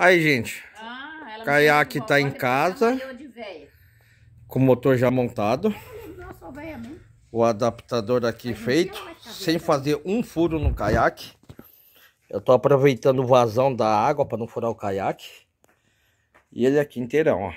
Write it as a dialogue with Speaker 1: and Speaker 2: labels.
Speaker 1: Aí, gente. Ah, caiaque tá em casa. Com o motor já montado. O adaptador aqui feito. Sem né? fazer um furo no caiaque. Eu tô aproveitando o vazão da água para não furar o caiaque. E ele é aqui inteirão, ó.